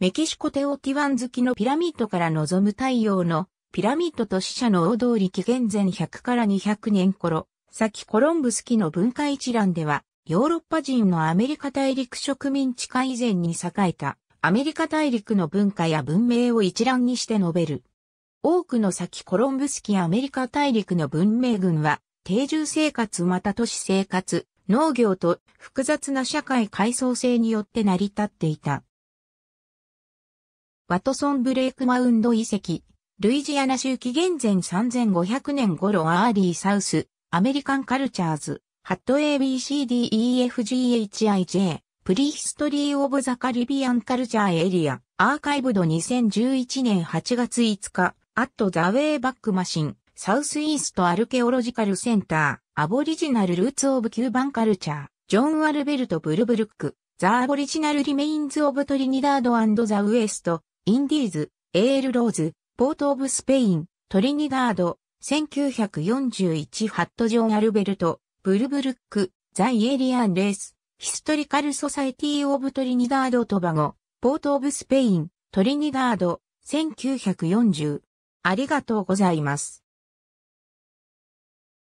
メキシコテオティワン好きのピラミッドから望む太陽のピラミッドと死者の大通り紀元前100から200年頃、先コロンブス期の文化一覧では、ヨーロッパ人のアメリカ大陸植民地化以前に栄えたアメリカ大陸の文化や文明を一覧にして述べる。多くの先コロンブス期アメリカ大陸の文明群は、定住生活また都市生活、農業と複雑な社会階層性によって成り立っていた。ワトソンブレイクマウンド遺跡、ルイジアナ州紀元前3500年頃アーリーサウス、アメリカンカルチャーズ、ハット ABCDEFGHIJ、プリヒストリー・オブ・ザ・カリビアン・カルチャー・エリア、アーカイブド2011年8月5日、アット・ザ・ウェイ・バック・マシン、サウス・イースト・アルケオロジカル・センター、アボリジナル・ルーツ・オブ・キューバン・カルチャー、ジョン・アルベルト・ブルブルック、ザ・アボリジナル・リメインズ・オブ・トリニダード・ザ・ウエスト、インディーズ、エールローズ、ポートオブスペイン、トリニダード、1941ハットジョン・アルベルト、ブルブルック、ザ・イエリアン・レース、ヒストリカル・ソサエティ・オブ・トリニダード・トバゴ、ポート・オブ・スペイン、トリニダード、1940。ありがとうございます。